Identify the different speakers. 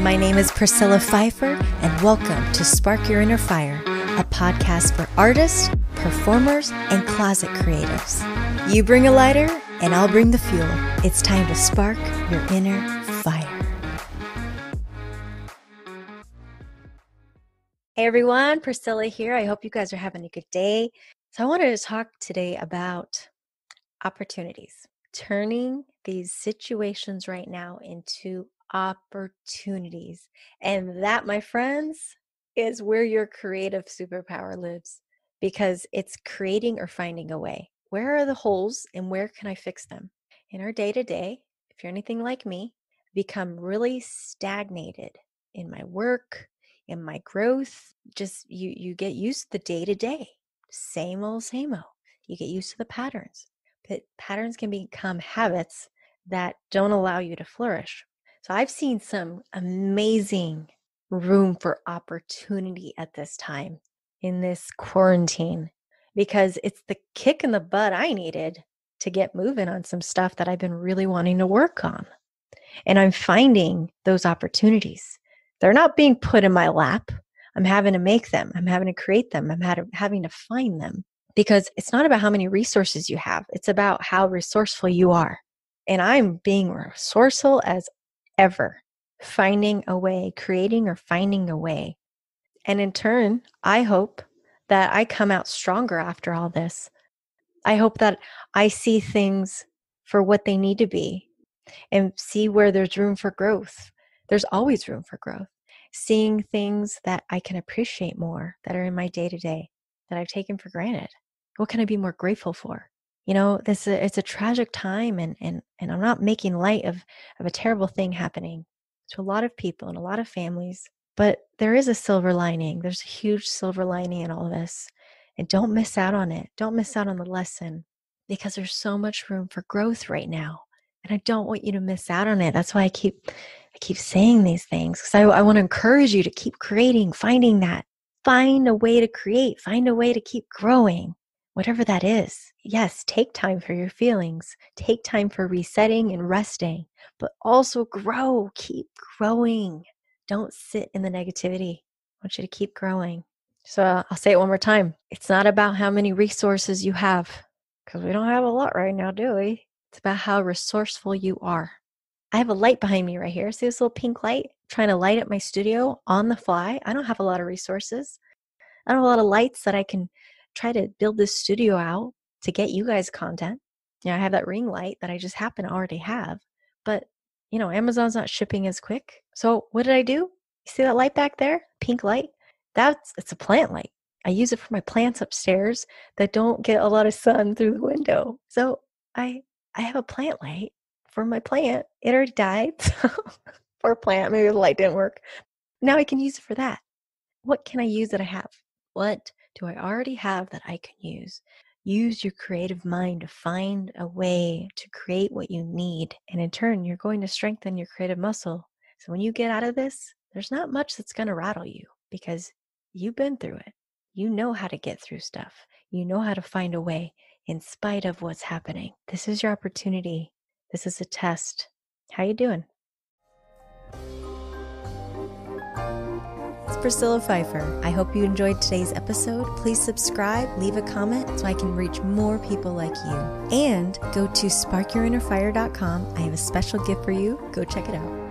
Speaker 1: My name is Priscilla Pfeiffer, and welcome to Spark Your Inner Fire, a podcast for artists, performers, and closet creatives. You bring a lighter, and I'll bring the fuel. It's time to spark your inner fire. Hey everyone, Priscilla here. I hope you guys are having a good day. So, I wanted to talk today about opportunities, turning these situations right now into opportunities. And that, my friends, is where your creative superpower lives because it's creating or finding a way. Where are the holes and where can I fix them? In our day to day, if you're anything like me, become really stagnated in my work, in my growth. Just you you get used to the day to day. Same old, same old. You get used to the patterns. But patterns can become habits that don't allow you to flourish. So I've seen some amazing room for opportunity at this time in this quarantine because it's the kick in the butt I needed to get moving on some stuff that I've been really wanting to work on. And I'm finding those opportunities. They're not being put in my lap. I'm having to make them. I'm having to create them. I'm to, having to find them because it's not about how many resources you have. It's about how resourceful you are. And I'm being resourceful as ever finding a way, creating or finding a way. And in turn, I hope that I come out stronger after all this. I hope that I see things for what they need to be and see where there's room for growth. There's always room for growth. Seeing things that I can appreciate more that are in my day to day that I've taken for granted. What can I be more grateful for? you know this uh, it's a tragic time and and and i'm not making light of of a terrible thing happening to a lot of people and a lot of families but there is a silver lining there's a huge silver lining in all of this and don't miss out on it don't miss out on the lesson because there's so much room for growth right now and i don't want you to miss out on it that's why i keep i keep saying these things because I, I want to encourage you to keep creating finding that find a way to create find a way to keep growing whatever that is. Yes, take time for your feelings, take time for resetting and resting, but also grow, keep growing. Don't sit in the negativity. I want you to keep growing. So I'll say it one more time. It's not about how many resources you have, because we don't have a lot right now, do we? It's about how resourceful you are. I have a light behind me right here. See this little pink light? I'm trying to light up my studio on the fly. I don't have a lot of resources. I don't have a lot of lights that I can try to build this studio out to get you guys content. You know, I have that ring light that I just happen to already have, but you know, Amazon's not shipping as quick. So what did I do? You see that light back there? Pink light? That's it's a plant light. I use it for my plants upstairs that don't get a lot of sun through the window. So I I have a plant light for my plant. It already died. poor plant. Maybe the light didn't work. Now I can use it for that. What can I use that I have? What do I already have that I can use? Use your creative mind to find a way to create what you need. And in turn, you're going to strengthen your creative muscle. So when you get out of this, there's not much that's going to rattle you because you've been through it. You know how to get through stuff, you know how to find a way in spite of what's happening. This is your opportunity. This is a test. How you doing? Priscilla Pfeiffer. I hope you enjoyed today's episode. Please subscribe, leave a comment so I can reach more people like you. And go to sparkyourinnerfire.com. I have a special gift for you. Go check it out.